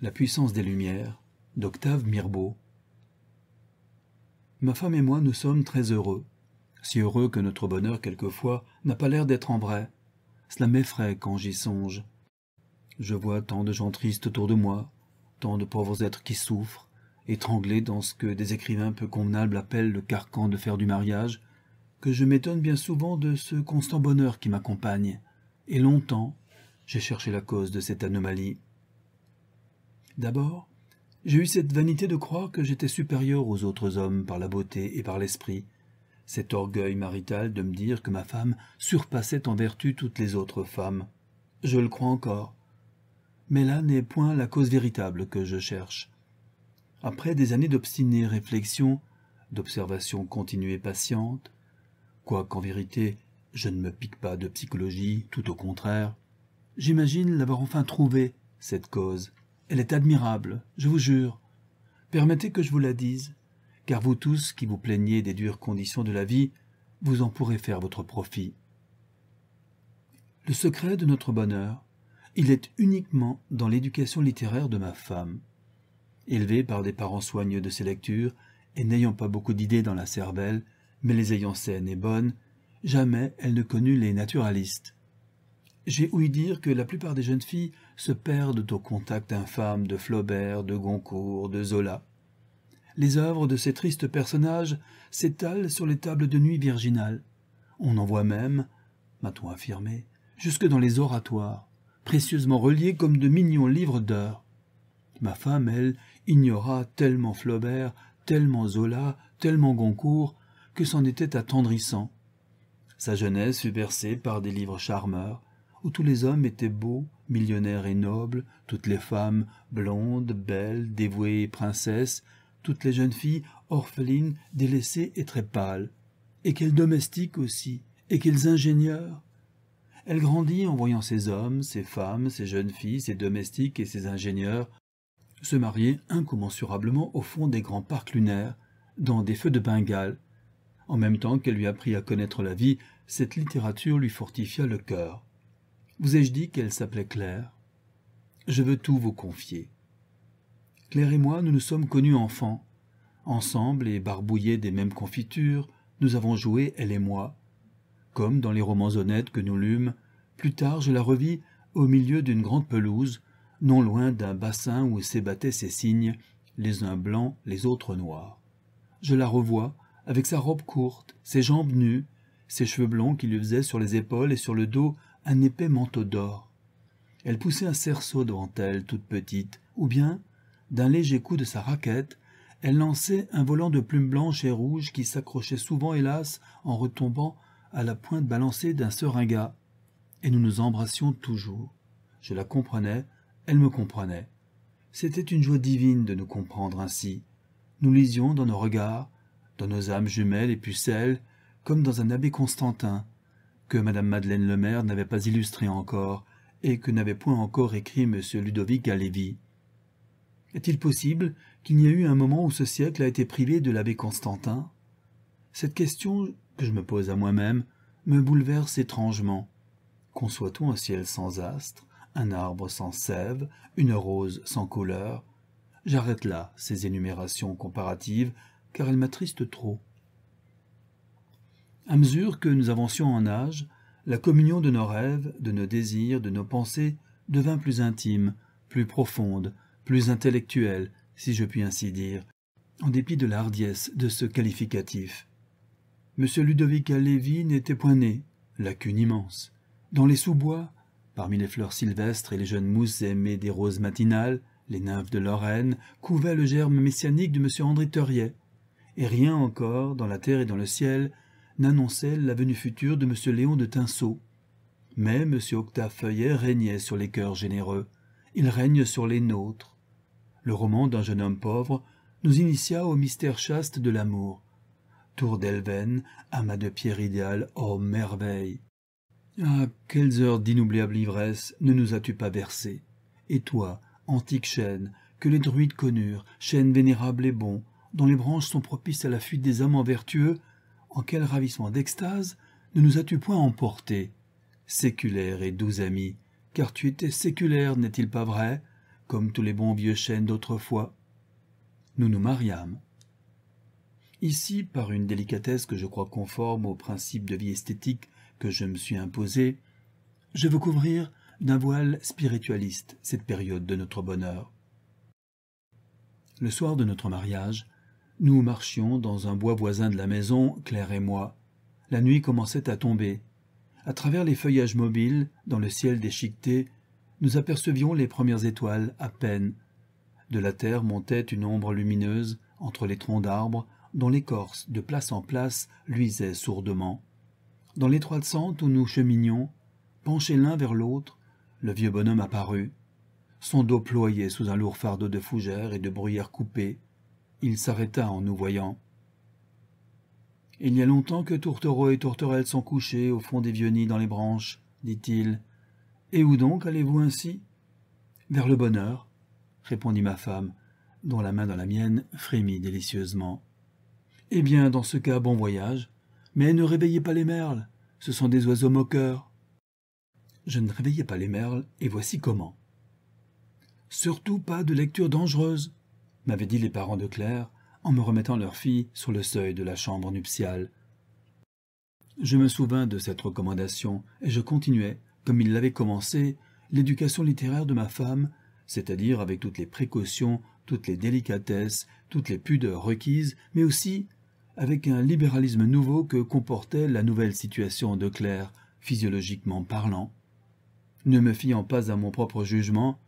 La puissance des Lumières d'Octave Mirbeau. Ma femme et moi, nous sommes très heureux. Si heureux que notre bonheur, quelquefois, n'a pas l'air d'être en vrai. Cela m'effraie quand j'y songe. Je vois tant de gens tristes autour de moi, tant de pauvres êtres qui souffrent, étranglés dans ce que des écrivains peu convenables appellent le carcan de fer du mariage, que je m'étonne bien souvent de ce constant bonheur qui m'accompagne. Et longtemps, j'ai cherché la cause de cette anomalie. D'abord, j'ai eu cette vanité de croire que j'étais supérieur aux autres hommes par la beauté et par l'esprit, cet orgueil marital de me dire que ma femme surpassait en vertu toutes les autres femmes. Je le crois encore. Mais là n'est point la cause véritable que je cherche. Après des années d'obstinées réflexions, d'observations continues et patientes, quoiqu'en vérité je ne me pique pas de psychologie, tout au contraire, j'imagine l'avoir enfin trouvé, cette cause, elle est admirable, je vous jure. Permettez que je vous la dise, car vous tous qui vous plaignez des dures conditions de la vie, vous en pourrez faire votre profit. Le secret de notre bonheur, il est uniquement dans l'éducation littéraire de ma femme. Élevée par des parents soigneux de ses lectures, et n'ayant pas beaucoup d'idées dans la cervelle, mais les ayant saines et bonnes, jamais elle ne connut les naturalistes, j'ai ouï dire que la plupart des jeunes filles se perdent au contact infâme de Flaubert, de Goncourt, de Zola. Les œuvres de ces tristes personnages s'étalent sur les tables de nuit virginales. On en voit même, m'a-t-on affirmé, jusque dans les oratoires, précieusement reliés comme de mignons livres d'heures. Ma femme, elle, ignora tellement Flaubert, tellement Zola, tellement Goncourt, que c'en était attendrissant. Sa jeunesse fut bercée par des livres charmeurs, où tous les hommes étaient beaux, millionnaires et nobles, toutes les femmes blondes, belles, dévouées et princesses, toutes les jeunes filles orphelines, délaissées et très pâles. Et quels domestiques aussi, et quels ingénieurs Elle grandit en voyant ces hommes, ces femmes, ces jeunes filles, ces domestiques et ces ingénieurs se marier incommensurablement au fond des grands parcs lunaires, dans des feux de Bengale. En même temps qu'elle lui apprit à connaître la vie, cette littérature lui fortifia le cœur. Vous ai-je dit qu'elle s'appelait Claire Je veux tout vous confier. Claire et moi, nous nous sommes connus enfants. Ensemble et barbouillés des mêmes confitures, nous avons joué, elle et moi. Comme dans les romans honnêtes que nous lûmes, plus tard je la revis au milieu d'une grande pelouse, non loin d'un bassin où s'ébattaient ses cygnes, les uns blancs, les autres noirs. Je la revois, avec sa robe courte, ses jambes nues, ses cheveux blonds qui lui faisaient sur les épaules et sur le dos un épais manteau d'or. Elle poussait un cerceau devant elle, toute petite, ou bien, d'un léger coup de sa raquette, elle lançait un volant de plumes blanches et rouges qui s'accrochait souvent, hélas, en retombant à la pointe balancée d'un seringa. Et nous nous embrassions toujours. Je la comprenais, elle me comprenait. C'était une joie divine de nous comprendre ainsi. Nous lisions dans nos regards, dans nos âmes jumelles et pucelles, comme dans un abbé Constantin, que Madame Madeleine Lemaire n'avait pas illustré encore, et que n'avait point encore écrit M. Ludovic Galévy. Est-il possible qu'il n'y ait eu un moment où ce siècle a été privé de l'abbé Constantin Cette question, que je me pose à moi-même, me bouleverse étrangement. Conçoit-on un ciel sans astres, un arbre sans sève, une rose sans couleur J'arrête là ces énumérations comparatives, car elles m'attristent trop. À mesure que nous avancions en âge, la communion de nos rêves, de nos désirs, de nos pensées devint plus intime, plus profonde, plus intellectuelle, si je puis ainsi dire, en dépit de la de ce qualificatif. M. Ludovic Lévy n'était point né, lacune immense. Dans les sous-bois, parmi les fleurs sylvestres et les jeunes mousses aimées des roses matinales, les nymphes de Lorraine, couvaient le germe messianique de M. André Thurier, Et rien encore, dans la terre et dans le ciel, n'annonçait la venue future de M. Léon de Tinceau. Mais M. Octave Feuillet régnait sur les cœurs généreux. Il règne sur les nôtres. Le roman d'un jeune homme pauvre nous initia au mystère chaste de l'amour. Tour d'Elven, amas de pierre idéale, oh merveille Ah, quelles heures d'inoubliable ivresse ne nous as-tu pas versées Et toi, antique chêne, que les druides connurent, chêne vénérable et bon, dont les branches sont propices à la fuite des amants vertueux, en quel ravissement d'extase ne nous as-tu point emportés Séculaire et doux ami, car tu étais séculaire, n'est-il pas vrai Comme tous les bons vieux chênes d'autrefois. Nous nous mariâmes. Ici, par une délicatesse que je crois conforme aux principes de vie esthétique que je me suis imposé, je veux couvrir d'un voile spiritualiste cette période de notre bonheur. Le soir de notre mariage, nous marchions dans un bois voisin de la maison, Claire et moi. La nuit commençait à tomber. À travers les feuillages mobiles, dans le ciel déchiqueté, nous apercevions les premières étoiles à peine. De la terre montait une ombre lumineuse entre les troncs d'arbres dont l'écorce, de place en place, luisait sourdement. Dans l'étroite sente où nous cheminions, penchés l'un vers l'autre, le vieux bonhomme apparut. Son dos ployé sous un lourd fardeau de fougères et de bruyères coupées, il s'arrêta en nous voyant. Il y a longtemps que Tourtereau et tourterelles sont couchés au fond des vieux nids dans les branches, dit-il. Et où donc allez-vous ainsi Vers le bonheur, répondit ma femme, dont la main dans la mienne frémit délicieusement. Eh bien, dans ce cas, bon voyage. Mais ne réveillez pas les merles, ce sont des oiseaux moqueurs. Je ne réveillais pas les merles, et voici comment. Surtout pas de lecture dangereuse m'avaient dit les parents de Claire en me remettant leur fille sur le seuil de la chambre nuptiale. Je me souvins de cette recommandation et je continuai, comme il l'avait commencé, l'éducation littéraire de ma femme, c'est-à-dire avec toutes les précautions, toutes les délicatesses, toutes les pudeurs requises, mais aussi avec un libéralisme nouveau que comportait la nouvelle situation de Claire, physiologiquement parlant. Ne me fiant pas à mon propre jugement,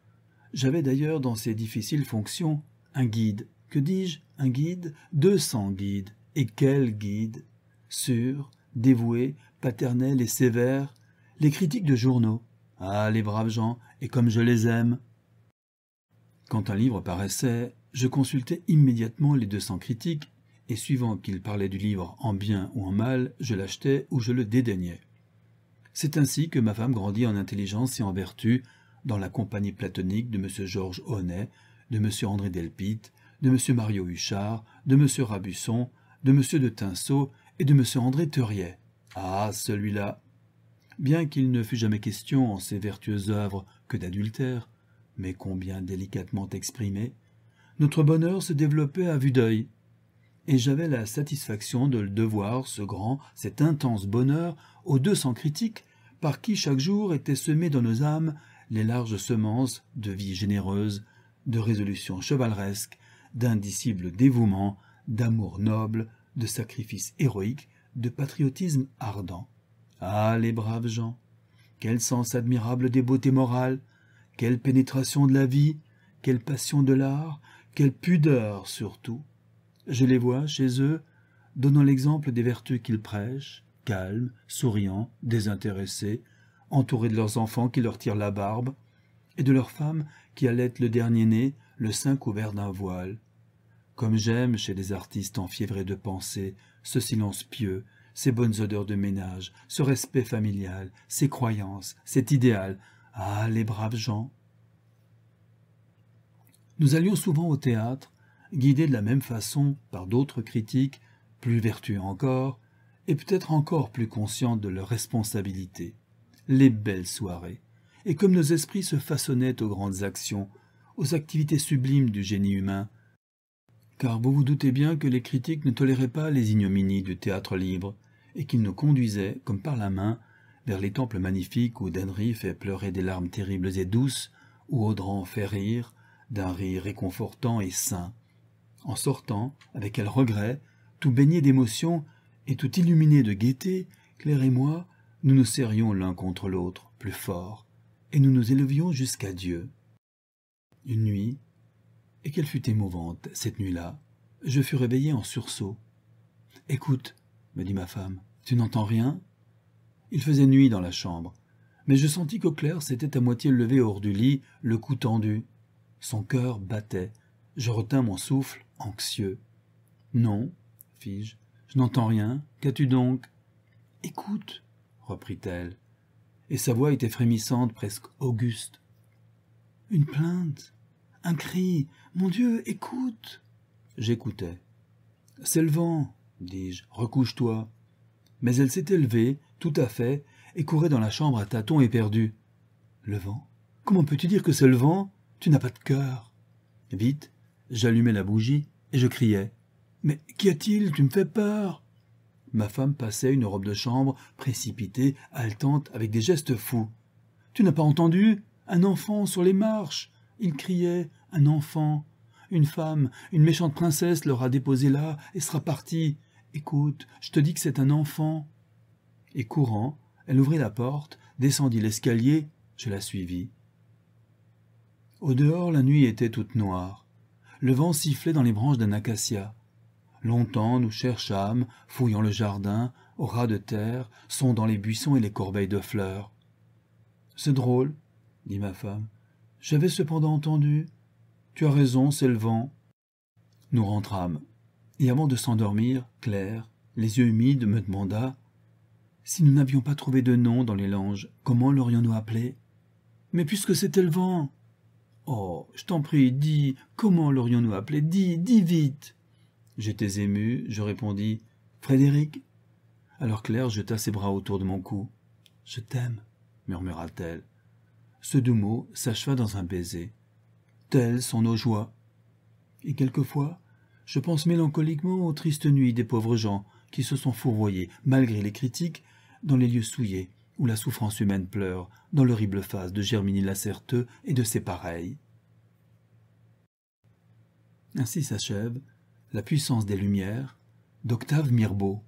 j'avais d'ailleurs dans ces difficiles fonctions un guide, que dis-je, un guide deux cents guides, et quel guide Sûr, dévoué, paternel et sévère, les critiques de journaux. Ah, les braves gens, et comme je les aime Quand un livre paraissait, je consultais immédiatement les deux cents critiques, et suivant qu'ils parlaient du livre en bien ou en mal, je l'achetais ou je le dédaignais. C'est ainsi que ma femme grandit en intelligence et en vertu, dans la compagnie platonique de M. Georges Honnet, de M. André Delpit, de M. Mario Huchard, de M. Rabusson, de M. de Tinceau et de M. André Teuriet. Ah, celui-là Bien qu'il ne fût jamais question en ces vertueuses œuvres que d'adultère, mais combien délicatement exprimé, notre bonheur se développait à vue d'œil. Et j'avais la satisfaction de le devoir, ce grand, cet intense bonheur, aux deux cents critiques par qui chaque jour étaient semées dans nos âmes les larges semences de vie généreuse de résolution chevaleresque, d'indicible dévouement, d'amour noble, de sacrifice héroïque, de patriotisme ardent. Ah, les braves gens Quel sens admirable des beautés morales Quelle pénétration de la vie Quelle passion de l'art Quelle pudeur surtout Je les vois chez eux, donnant l'exemple des vertus qu'ils prêchent, calmes, souriants, désintéressés, entourés de leurs enfants qui leur tirent la barbe, et de leurs femmes qui allaitent le dernier-né, le sein couvert d'un voile. Comme j'aime, chez les artistes enfiévrés de pensée, ce silence pieux, ces bonnes odeurs de ménage, ce respect familial, ces croyances, cet idéal. Ah, les braves gens Nous allions souvent au théâtre, guidés de la même façon par d'autres critiques, plus vertueux encore, et peut-être encore plus conscients de leurs responsabilités. Les belles soirées et comme nos esprits se façonnaient aux grandes actions, aux activités sublimes du génie humain. Car vous vous doutez bien que les critiques ne toléraient pas les ignominies du théâtre libre, et qu'ils nous conduisaient, comme par la main, vers les temples magnifiques où Denry fait pleurer des larmes terribles et douces, où Audran fait rire, d'un rire réconfortant et sain. En sortant, avec quel regret, tout baigné d'émotion et tout illuminé de gaieté, Claire et moi, nous nous serrions l'un contre l'autre, plus fort, et nous nous élevions jusqu'à Dieu. Une nuit, et qu'elle fut émouvante, cette nuit-là, je fus réveillé en sursaut. Écoute, me dit ma femme, tu n'entends rien Il faisait nuit dans la chambre, mais je sentis qu'Auclair s'était à moitié levé hors du lit, le cou tendu. Son cœur battait. Je retins mon souffle, anxieux. Non, fis-je, je, je n'entends rien. Qu'as-tu donc Écoute, reprit-elle et sa voix était frémissante, presque auguste. Une plainte, un cri. Mon Dieu, écoute. J'écoutais. C'est le vent, dis-je, recouche-toi. Mais elle s'était levée, tout à fait, et courait dans la chambre à tâtons éperdus. Le vent Comment peux-tu dire que c'est le vent Tu n'as pas de cœur. Vite, j'allumai la bougie et je criai. Mais qu'y a-t-il Tu me fais peur Ma femme passait une robe de chambre, précipitée, haletante, avec des gestes fous. Tu n'as pas entendu Un enfant sur les marches Il criait Un enfant Une femme, une méchante princesse l'aura déposé là et sera partie. Écoute, je te dis que c'est un enfant. Et courant, elle ouvrit la porte, descendit l'escalier, je la suivis. Au dehors, la nuit était toute noire. Le vent sifflait dans les branches d'un acacia. Longtemps nous cherchâmes, fouillant le jardin, au ras de terre, sondant les buissons et les corbeilles de fleurs. C'est drôle, dit ma femme. J'avais cependant entendu. Tu as raison, c'est le vent. Nous rentrâmes, et avant de s'endormir, Claire, les yeux humides, me demanda Si nous n'avions pas trouvé de nom dans les langes, comment l'aurions-nous appelé Mais puisque c'était le vent Oh, je t'en prie, dis, comment l'aurions-nous appelé Dis, dis vite J'étais ému, je répondis Frédéric Alors Claire jeta ses bras autour de mon cou. Je t'aime, murmura-t-elle. Ce doux mot s'acheva dans un baiser. Telles sont nos joies. Et quelquefois, je pense mélancoliquement aux tristes nuits des pauvres gens qui se sont fourvoyés, malgré les critiques, dans les lieux souillés où la souffrance humaine pleure, dans l'horrible face de Germinie Lacerteux et de ses pareils. Ainsi s'achève la puissance des Lumières d'Octave Mirbeau.